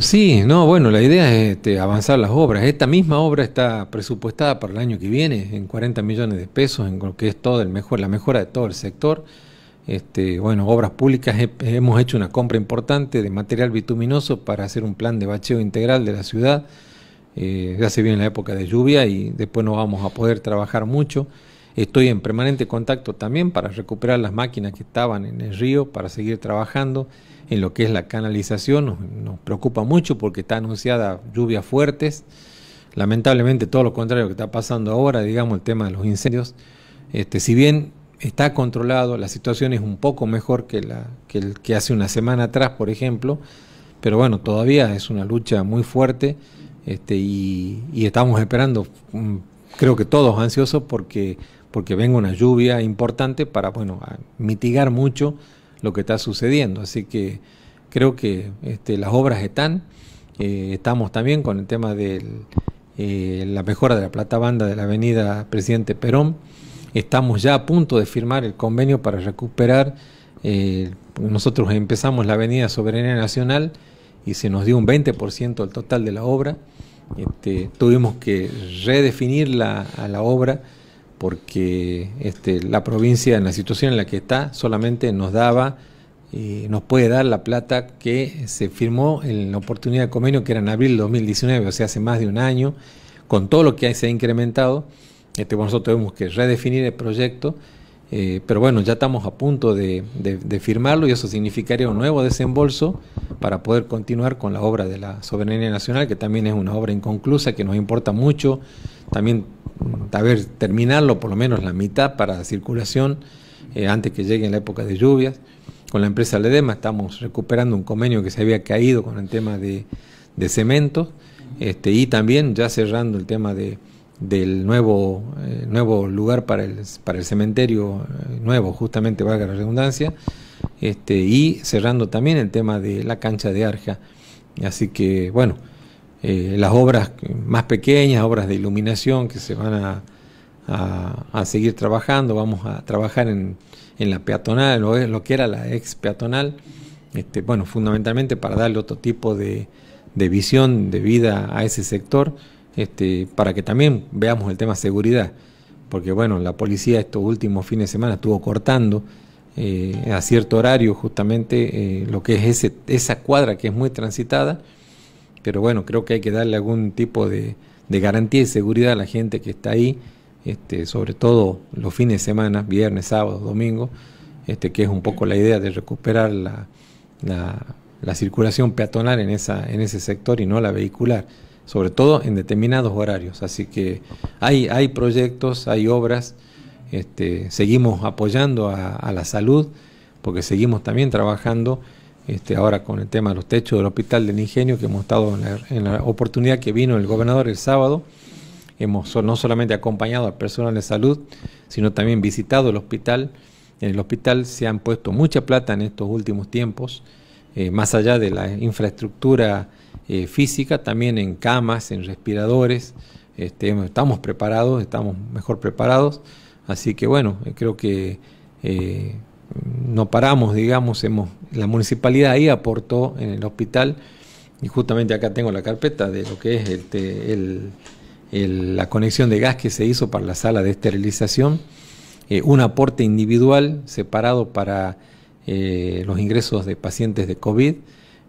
Sí, no, bueno, la idea es este, avanzar las obras. Esta misma obra está presupuestada para el año que viene en 40 millones de pesos, en lo que es todo el mejor, la mejora de todo el sector. Este, bueno, obras públicas hemos hecho una compra importante de material bituminoso para hacer un plan de bacheo integral de la ciudad. Eh, ya se viene la época de lluvia y después no vamos a poder trabajar mucho. Estoy en permanente contacto también para recuperar las máquinas que estaban en el río, para seguir trabajando en lo que es la canalización. Nos, preocupa mucho porque está anunciada lluvias fuertes. Lamentablemente todo lo contrario que está pasando ahora, digamos, el tema de los incendios. Este, si bien está controlado, la situación es un poco mejor que, la, que, el, que hace una semana atrás, por ejemplo, pero bueno, todavía es una lucha muy fuerte este, y, y estamos esperando, mm, creo que todos ansiosos porque porque venga una lluvia importante para, bueno, mitigar mucho lo que está sucediendo. Así que creo que este, las obras están, eh, estamos también con el tema de eh, la mejora de la plata banda de la avenida Presidente Perón, estamos ya a punto de firmar el convenio para recuperar, eh, nosotros empezamos la avenida Soberanía Nacional y se nos dio un 20% del total de la obra, este, tuvimos que redefinir la, a la obra, porque este, la provincia en la situación en la que está solamente nos daba, eh, nos puede dar la plata que se firmó en la oportunidad de convenio que era en abril de 2019, o sea, hace más de un año, con todo lo que se ha incrementado, este, nosotros tenemos que redefinir el proyecto, eh, pero bueno, ya estamos a punto de, firmarlo y eso significaría un nuevo desembolso para poder continuar con la obra de la soberanía nacional, que también es una obra inconclusa, que nos importa mucho también, a ver, terminarlo por lo menos la mitad para circulación eh, antes que llegue la época de lluvias. Con la empresa Ledema estamos recuperando un convenio que se había caído con el tema de, de cemento este, y también ya cerrando el tema de, del nuevo, eh, nuevo lugar para el, para el cementerio eh, nuevo, justamente valga la redundancia, este, y cerrando también el tema de la cancha de Arja. Así que, bueno, eh, las obras más pequeñas, obras de iluminación que se van a, a, seguir trabajando, vamos a trabajar en, en la peatonal, lo, lo, que era la ex peatonal, este, bueno, fundamentalmente para darle otro tipo de, de visión de vida a ese sector, este, para que también veamos el tema seguridad, porque bueno, la policía estos últimos fines de semana estuvo cortando eh, a cierto horario justamente eh, lo que es ese, esa cuadra que es muy transitada pero bueno, creo que hay que darle algún tipo de, garantía y seguridad a la gente que está ahí, este, sobre todo los fines de semana, viernes, sábado, domingo, este, que es un poco la idea de recuperar la, la, circulación peatonal en, esa, en ese sector y no la vehicular, sobre todo en determinados horarios. Así que hay, hay proyectos, hay obras, este, seguimos apoyando a la salud, porque seguimos también trabajando este, ahora con el tema de los techos del Hospital del Ingenio, que hemos estado en la, oportunidad que vino el gobernador el sábado, hemos no solamente acompañado al personal de salud, sino también visitado el hospital. En el hospital se han puesto mucha plata en estos últimos tiempos, eh, más allá de la infraestructura eh, física, también en camas, en respiradores. Este, estamos preparados, estamos mejor preparados. Así que bueno, eh, creo que no paramos, digamos, hemos la municipalidad ahí aportó en el hospital, y justamente acá tengo la carpeta de lo que es este, la conexión de gas que se hizo para la sala de esterilización, eh, un aporte individual separado para eh, los ingresos de pacientes de COVID.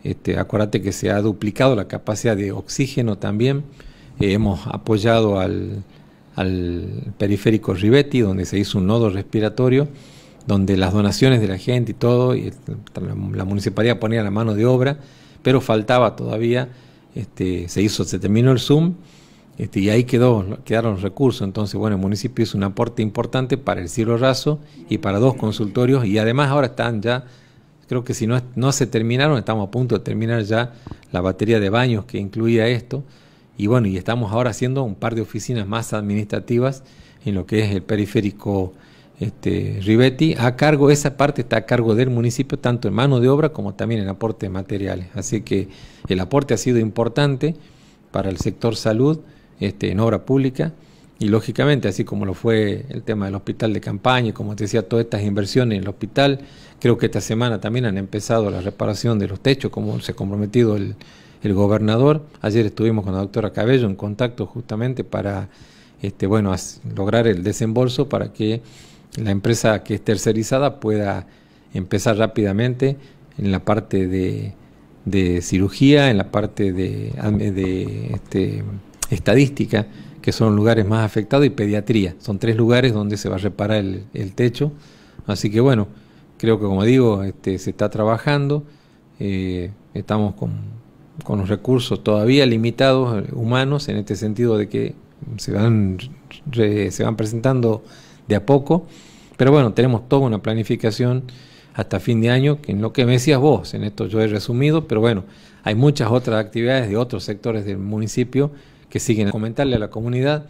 Este, acuérdate que se ha duplicado la capacidad de oxígeno también. Eh, hemos apoyado al periférico Rivetti, donde se hizo un nodo respiratorio donde las donaciones de la gente y todo, y la municipalidad ponía la mano de obra, pero faltaba todavía, este, se hizo, se terminó el Zoom, este, y ahí quedó, quedaron los recursos. Entonces, bueno, el municipio hizo un aporte importante para el cielo raso y para dos consultorios, y además ahora están ya, creo que si no, no se terminaron, estamos a punto de terminar ya la batería de baños que incluía esto, y bueno, y estamos ahora haciendo un par de oficinas más administrativas en lo que es el periférico este, Ribetti, a cargo, esa parte está a cargo del municipio, tanto en mano de obra como también en aporte de materiales. Así que el aporte ha sido importante para el sector salud este, en obra pública y lógicamente, así como lo fue el tema del hospital de campaña, y como te decía, todas estas inversiones en el hospital, creo que esta semana también han empezado la reparación de los techos, como se ha comprometido el, el gobernador. Ayer estuvimos con la doctora Cabello en contacto justamente para este, bueno, lograr el desembolso para que la empresa que es tercerizada pueda empezar rápidamente en la parte de, de cirugía, en la parte de, de este, estadística, que son lugares más afectados, y pediatría. Son tres lugares donde se va a reparar el, techo. Así que bueno, creo que como digo, este, se está trabajando, eh, estamos con, con los recursos todavía limitados, humanos, en este sentido de que se van, se van presentando de a poco. Pero bueno, tenemos toda una planificación hasta fin de año, que en lo que me decías vos, en esto yo he resumido, pero bueno, hay muchas otras actividades de otros sectores del municipio que siguen. Comentarle a la comunidad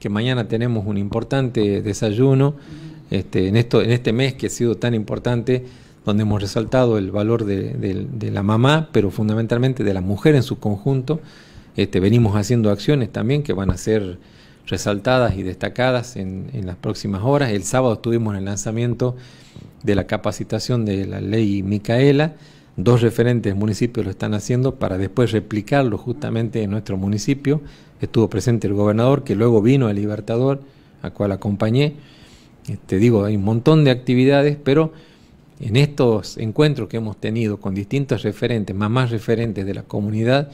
que mañana tenemos un importante desayuno este, en, esto, en este mes que ha sido tan importante, donde hemos resaltado el valor de, de la mamá, pero fundamentalmente de la mujer en su conjunto. Este, venimos haciendo acciones también que van a ser resaltadas y destacadas en, las próximas horas. El sábado tuvimos el lanzamiento de la capacitación de la ley Micaela. Dos referentes municipios lo están haciendo para después replicarlo justamente en nuestro municipio. Estuvo presente el gobernador, que luego vino el Libertador, a cual acompañé. Te este, digo, hay un montón de actividades, pero en estos encuentros que hemos tenido con distintos referentes, más referentes de la comunidad,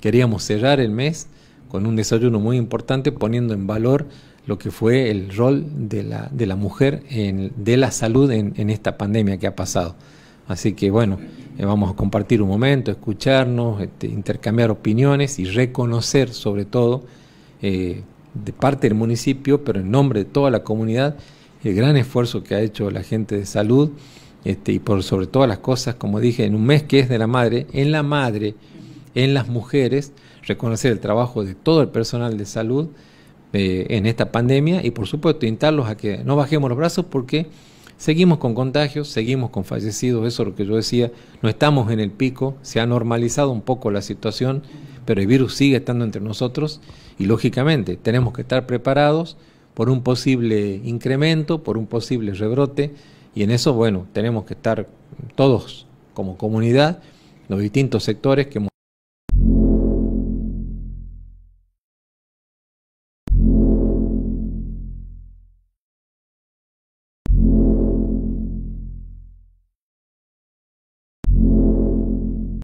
queríamos cerrar el mes con un desayuno muy importante poniendo en valor lo que fue el rol de la, de la mujer, en, de la salud en, en, esta pandemia que ha pasado. Así que bueno, eh, vamos a compartir un momento, escucharnos, este, intercambiar opiniones y reconocer sobre todo eh, de parte del municipio, pero en nombre de toda la comunidad, el gran esfuerzo que ha hecho la gente de salud este, y por sobre todas las cosas, como dije, en un mes que es de la madre, en la madre en las mujeres, reconocer el trabajo de todo el personal de salud eh, en esta pandemia y por supuesto instarlos a que no bajemos los brazos porque seguimos con contagios, seguimos con fallecidos, eso es lo que yo decía, no estamos en el pico, se ha normalizado un poco la situación, pero el virus sigue estando entre nosotros y lógicamente tenemos que estar preparados por un posible incremento, por un posible rebrote y en eso, bueno, tenemos que estar todos como comunidad, los distintos sectores que hemos